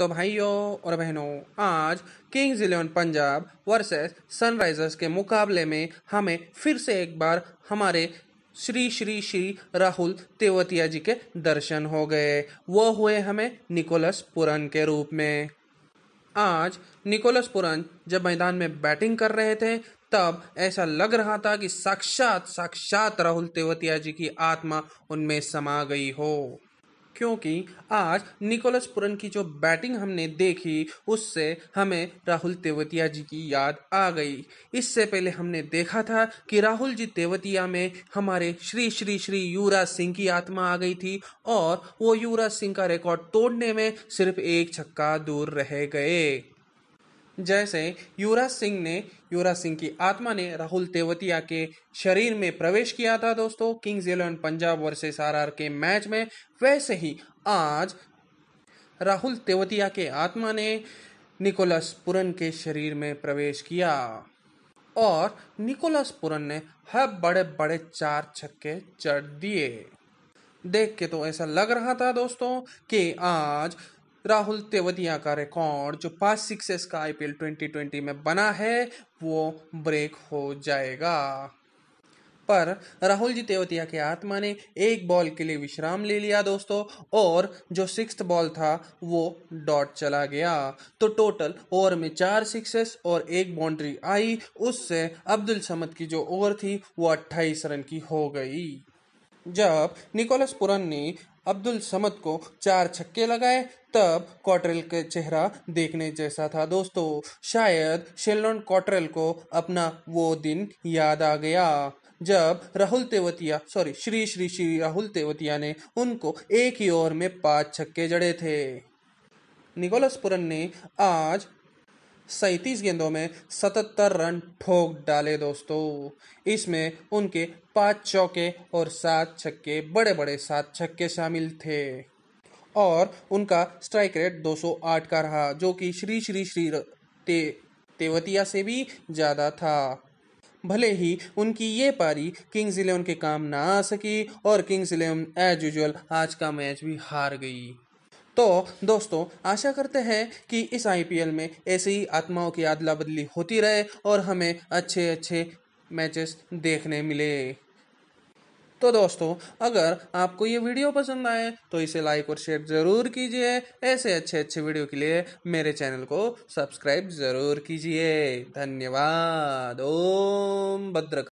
तो भाइयों और बहनों आज Kings Eleven Punjab versus Sunrisers के मुकाबले में हमें फिर से एक बार हमारे श्री श्री श्री राहुल तेवतिया जी के दर्शन हो गए वो हुए हमें निकोलस पुरन के रूप में आज निकोलस पुरन जब मैदान में बैटिंग कर रहे थे तब ऐसा लग रहा था कि साक्षात साक्षात राहुल तेवतिया जी की आत्मा उनमें समा गई हो क्योंकि आज निकोलस पुरन की जो बैटिंग हमने देखी उससे हमें राहुल तेवतिया जी की याद आ गई इससे पहले हमने देखा था कि राहुल जी तेवतिया में हमारे श्री श्री श्री युवराज सिंह की आत्मा आ गई थी और वो युवराज सिंह का रिकॉर्ड तोड़ने में सिर्फ एक छक्का दूर रह गए जैसे युवराज सिंह ने युवराज सिंह की आत्मा ने राहुल तेवतिया के शरीर में प्रवेश किया था दोस्तों Kings Eleven Punjab versus RR के मैच में वैसे ही आज राहुल तेवतिया के आत्मा ने निकोलस पुरन के शरीर में प्रवेश किया और निकोलस पुरन ने हर बड़े बड़े चार छक्के चढ़ दिए देख के तो ऐसा लग रहा था दोस्तों कि आज राहुल तेवतिया का रिकॉर्ड जो पास सिक्सेस का आईपीएल 2020 में बना है वो ब्रेक हो जाएगा पर राहुल जी तेवतिया के आत्मा ने एक बॉल के लिए विश्राम ले लिया दोस्तों और जो सिक्स बॉल था वो डॉट चला गया तो टोटल ओवर में चार सिक्सेस और एक बाउंड्री आई उससे अब्दुल समद की जो ओवर थी वो अट्ठाईस रन की हो गई जब निकोलस पुरन ने अब्दुल समद को चार छक्के लगाए तब कॉटरेल का चेहरा देखने जैसा था दोस्तों शायद शेलोन कॉटरेल को अपना वो दिन याद आ गया जब राहुल तेवतिया सॉरी श्री श्री श्री राहुल तेवतिया ने उनको एक ही ओवर में पांच छक्के जड़े थे निकोलस पुरन ने आज सैंतीस गेंदों में सतहत्तर रन ठोक डाले दोस्तों इसमें उनके पाँच चौके और सात छक्के बड़े बड़े सात छक्के शामिल थे और उनका स्ट्राइक रेट 208 का रहा जो कि श्री श्री श्री ते, तेवतिया से भी ज़्यादा था भले ही उनकी ये पारी किंग्स इलेवन के काम ना आ सकी और किंग्स इलेवन एज यूजल आज का मैच भी हार गई तो दोस्तों आशा करते हैं कि इस आईपीएल में ऐसी ही आत्माओं की अदला बदली होती रहे और हमें अच्छे अच्छे मैचेस देखने मिले तो दोस्तों अगर आपको ये वीडियो पसंद आए तो इसे लाइक और शेयर ज़रूर कीजिए ऐसे अच्छे अच्छे वीडियो के लिए मेरे चैनल को सब्सक्राइब ज़रूर कीजिए धन्यवाद ओम भद्रक